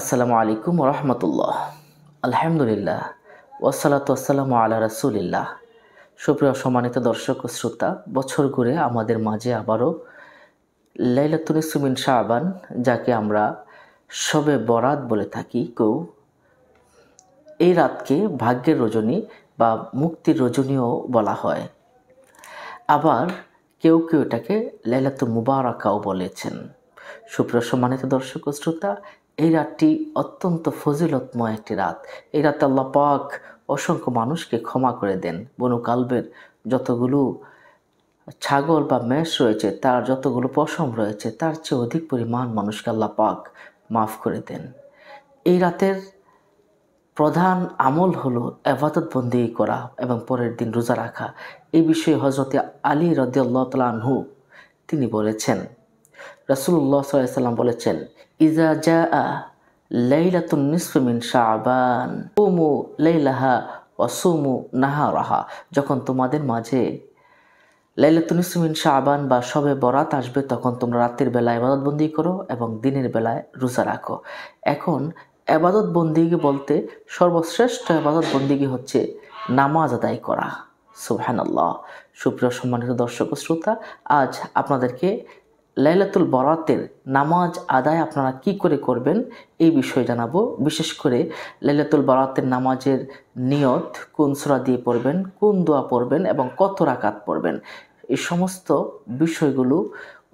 আসসালামু আলাইকুম রহমতুল্লাহ আলহামদুলিল্লাহ ওসালাত আসসালামু আল্লাহ রাসুলিল্লাহ সুপ্রিয় সম্মানিত দর্শক ও শ্রোতা বছর ঘুরে আমাদের মাঝে আবারও লাইলাতুল সুমিন শাহবান যাকে আমরা সবে বরাত বলে থাকি কেউ এই রাতকে ভাগ্যের রজনী বা মুক্তির রজনীও বলা হয় আবার কেউ কেউ এটাকে লাইলাতুল মুবারকাও বলেছেন সুপ্রিয় সম্মানিত দর্শক ও শ্রোতা এই রাতটি অত্যন্ত ফজিলতময় একটি রাত এই রাতে আল্লাহ পাক অসংখ্য মানুষকে ক্ষমা করে দেন বনু কালবের যতগুলো ছাগল বা মেষ রয়েছে তার যতগুলো পশম রয়েছে তার চেয়ে অধিক পরিমাণ মানুষকে আল্লাহ পাক মাফ করে দেন এই রাতের প্রধান আমল হলো এবাদত বন্দি করা এবং পরের দিন রোজা রাখা এই বিষয়ে হজরত আলী রদিয়াল্লাহ তালহু তিনি বলেছেন রসুল্লা সাল্লাম বলেছেন ইজা জা আ লাইলাতুন নিসফিমিন শাহবান ওমু লাইলাহা অসুমু রাহা যখন তোমাদের মাঝে লাইলাতুন ইসমিন শাহবান বা সবে বরাত আসবে তখন তোমরা রাত্রির বেলা এবাদতবন্দি করো এবং দিনের বেলায় রোজা রাখো এখন এবাদতবন্দিকে বলতে সর্বশ্রেষ্ঠ এবাদতবন্দিকে হচ্ছে নামাজ আদায় করা সুহান আল্লাহ সুপ্রিয় সম্মানিত দর্শক শ্রোতা আজ আপনাদেরকে লাইলাতুল বরাতের নামাজ আদায় আপনারা কি করে করবেন এই বিষয়ে জানাবো বিশেষ করে লাইলাতুল বরাতের নামাজের নিয়ত কোন সোরা দিয়ে পড়বেন কোন দোয়া পড়বেন এবং কত রাকাত পড়বেন এই সমস্ত বিষয়গুলো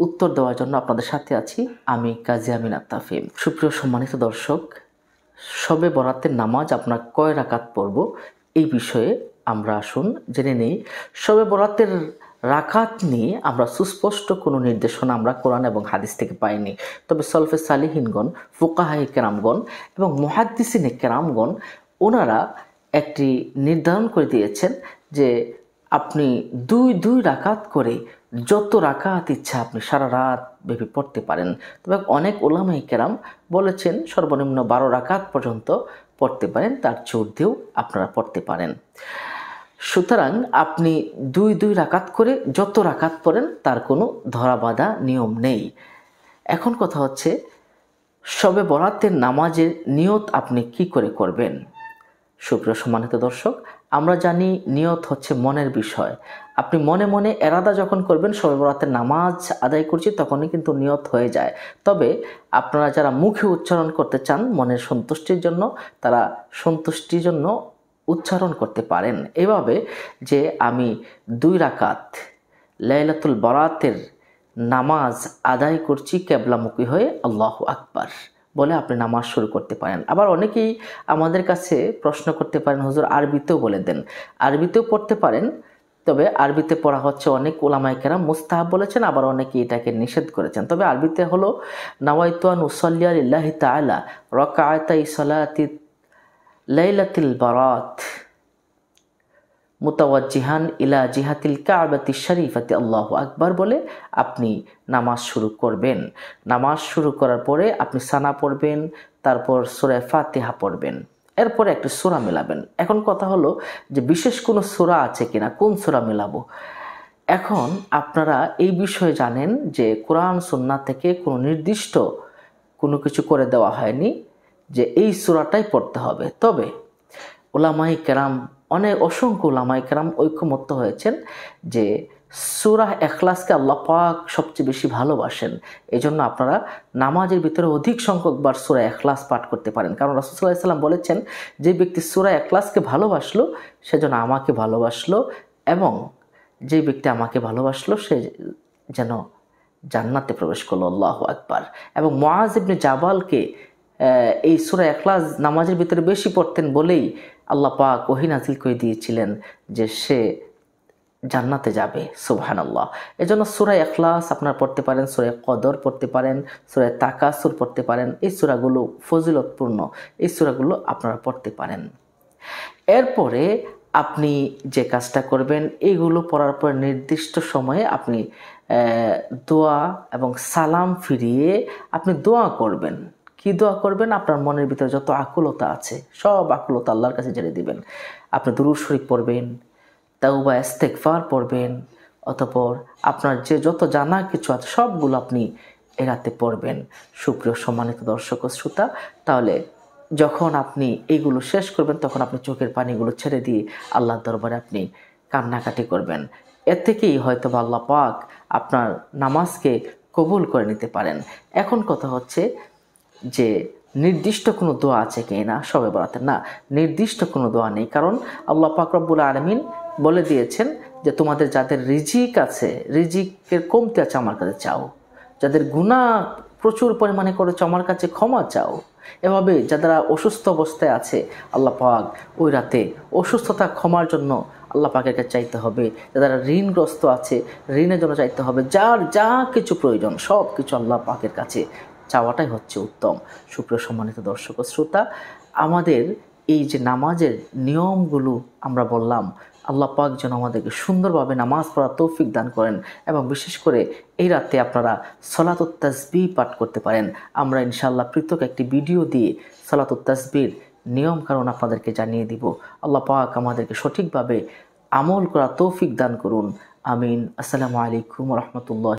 উত্তর দেওয়ার জন্য আপনাদের সাথে আছি আমি কাজী আমিন আত্তাফিম সুপ্রিয় সম্মানিত দর্শক সবে বরাতের নামাজ আপনার কয় রাকাত পড়ব এই বিষয়ে আমরা আসুন জেনে নেই সবে বরাতের রাকাত নিয়ে আমরা সুস্পষ্ট কোনো নির্দেশনা আমরা কোরআন এবং হাদিস থেকে পাইনি তবে সলফে সালিহিনগণ ফুকাহাই কেরামগণ এবং মহাদ্দিসিনে কেরামগণ ওনারা একটি নির্ধারণ করে দিয়েছেন যে আপনি দুই দুই রাকাত করে যত রাকাত ইচ্ছা আপনি সারা রাত ভেবে পড়তে পারেন তবে অনেক ওলামাই কেরাম বলেছেন সর্বনিম্ন বারো রাকাত পর্যন্ত পড়তে পারেন তার চোর দিয়েও আপনারা পড়তে পারেন সুতরাং আপনি দুই দুই রাকাত করে যত রাকাত পড়েন তার কোনো ধরা বাঁধা নিয়ম নেই এখন কথা হচ্ছে সবে বরাতের নামাজের নিয়ত আপনি কি করে করবেন সুপ্রিয় সম্মানিত দর্শক আমরা জানি নিয়ত হচ্ছে মনের বিষয় আপনি মনে মনে এরাদা যখন করবেন সবে বরাতের নামাজ আদায় করছি তখনই কিন্তু নিয়ত হয়ে যায় তবে আপনারা যারা মুখে উচ্চারণ করতে চান মনের সন্তুষ্টির জন্য তারা সন্তুষ্টির জন্য উচ্চারণ করতে পারেন এভাবে যে আমি দুই রাকাত লাইলাতুল বরাতের নামাজ আদায় করছি ক্যাবলামুখী হয়ে আল্লাহ আকবার বলে আপনি নামাজ শুরু করতে পারেন আবার অনেকেই আমাদের কাছে প্রশ্ন করতে পারেন হুজুর আরবিতেও বলে দেন আরবিতেও পড়তে পারেন তবে আরবিতে পড়া হচ্ছে অনেক ওলামাইকেরা মুস্তাহাব বলেছেন আবার অনেকে এটাকে নিষেধ করেছেন তবে আরবিতে হলো নাওয়াইতুয়ান উসল্লিয়া ইল্লাহি তালা রকায়তা ইসলাতি লাইলাতিল বারাত মুতাওয়াজ্জিহান ইলা জিহাতিল কাবাতি শরীফাতি আল্লাহ আকবার বলে আপনি নামাজ শুরু করবেন নামাজ শুরু করার পরে আপনি সানা পড়বেন তারপর সুরে ফাতিহা পড়বেন এরপরে একটা সুরা মেলাবেন এখন কথা হলো যে বিশেষ কোনো সুরা আছে কিনা কোন সুরা মেলাবো এখন আপনারা এই বিষয়ে জানেন যে কোরআন সুন্না থেকে কোনো নির্দিষ্ট কোনো কিছু করে দেওয়া হয়নি যে এই সুরাটাই পড়তে হবে তবে ওলামাই কেরাম অনেক অসংখ্য ওলামাই কেরাম ঐক্যমত্য হয়েছেন যে সুরাহ এখলাসকে আল্লাহ পাক সবচেয়ে বেশি ভালোবাসেন এই জন্য আপনারা নামাজের ভিতরে অধিক সংখ্যক বার সুরা এখলাস পাঠ করতে পারেন কারণ রসুল্লাহ ইসলাম বলেছেন যে ব্যক্তি সুরা এখলাসকে ভালোবাসলো সেজন্য আমাকে ভালোবাসলো এবং যে ব্যক্তি আমাকে ভালোবাসলো সে যেন জান্নাতে প্রবেশ করলো আল্লাহ আকবার এবং মোয়াজ ইবনে জাবালকে এই সুরা এখলাস নামাজের ভিতরে বেশি পড়তেন বলেই আল্লাহ পাক ওহি নাজিল করে দিয়েছিলেন যে সে জান্নাতে যাবে সুবহান আল্লাহ এজন্য সুরা এখলাস আপনার পড়তে পারেন সুরায় কদর পড়তে পারেন সুরায় তাকাসুর পড়তে পারেন এই সুরাগুলো ফজিলতপূর্ণ এই সুরাগুলো আপনারা পড়তে পারেন এরপরে আপনি যে কাজটা করবেন এইগুলো পড়ার পর নির্দিষ্ট সময়ে আপনি দোয়া এবং সালাম ফিরিয়ে আপনি দোয়া করবেন কি দোয়া করবেন আপনার মনের ভিতরে যত আকুলতা আছে সব আকুলতা আল্লাহর কাছে জেনে দিবেন আপনি দুরুদ শরীফ পড়বেন তাও বা ইস্তেকফার পড়বেন অতপর আপনার যে যত জানা কিছু আছে সবগুলো আপনি এড়াতে পড়বেন সুপ্রিয় সম্মানিত দর্শক ও শ্রোতা তাহলে যখন আপনি এগুলো শেষ করবেন তখন আপনি চোখের পানিগুলো ছেড়ে দিয়ে আল্লাহর দরবারে আপনি কান্নাকাটি করবেন এর থেকেই হয়তো আল্লাহ পাক আপনার নামাজকে কবুল করে নিতে পারেন এখন কথা হচ্ছে যে নির্দিষ্ট কোনো দোয়া আছে কি না সবে বলাতে না নির্দিষ্ট কোনো দোয়া নেই কারণ আল্লাহ পাকরব্বুল আলমিন বলে দিয়েছেন যে তোমাদের যাদের রিজিক আছে রিজিকের কমতি আছে আমার কাছে চাও যাদের গুণা প্রচুর পরিমাণে করেছ আমার কাছে ক্ষমা চাও এভাবে যারা অসুস্থ অবস্থায় আছে আল্লাহ পাক ওই রাতে অসুস্থতা ক্ষমার জন্য আল্লাহ পাকের কাছে চাইতে হবে যারা ঋণগ্রস্ত আছে ঋণের জন্য চাইতে হবে যার যা কিছু প্রয়োজন সব কিছু আল্লাহ পাকের কাছে চাওয়াটাই হচ্ছে উত্তম সুপ্রিয় সম্মানিত দর্শক শ্রোতা আমাদের এই যে নামাজের নিয়মগুলো আমরা বললাম আল্লাহ পাক যেন আমাদেরকে সুন্দরভাবে নামাজ পড়া তৌফিক দান করেন এবং বিশেষ করে এই রাতে আপনারা সলাত উত্তাসবি পাঠ করতে পারেন আমরা ইনশাআল্লাহ পৃথক একটি ভিডিও দিয়ে সলাত উত্তাসবির নিয়ম কারণ আপনাদেরকে জানিয়ে দিব আল্লাহ পাক আমাদেরকে সঠিকভাবে আমল করা তৌফিক দান করুন আমিন আসসালামু আলাইকুম রহমতুল্লাহ